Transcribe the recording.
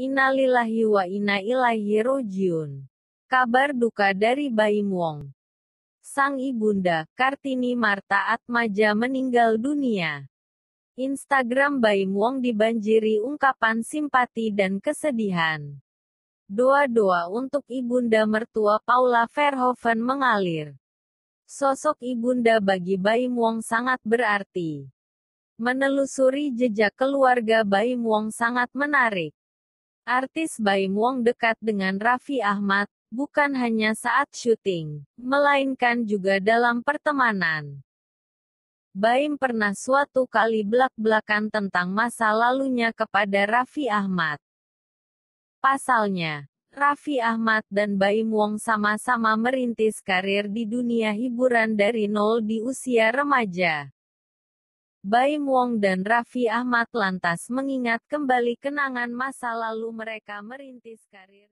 Innalillahi wa inna ilaihi rojiun. Kabar duka dari Baim Wong. Sang ibunda, Kartini Marta Atmaja meninggal dunia. Instagram Baim Wong dibanjiri ungkapan simpati dan kesedihan. Doa-doa untuk ibunda mertua Paula Verhoeven mengalir. Sosok ibunda bagi Baim Wong sangat berarti. Menelusuri jejak keluarga Baim Wong sangat menarik Artis Baim Wong dekat dengan Raffi Ahmad, bukan hanya saat syuting, melainkan juga dalam pertemanan. Baim pernah suatu kali belak-belakan tentang masa lalunya kepada Raffi Ahmad. Pasalnya, Raffi Ahmad dan Baim Wong sama-sama merintis karir di dunia hiburan dari nol di usia remaja. Baim Wong dan Raffi Ahmad lantas mengingat kembali kenangan masa lalu mereka merintis karir.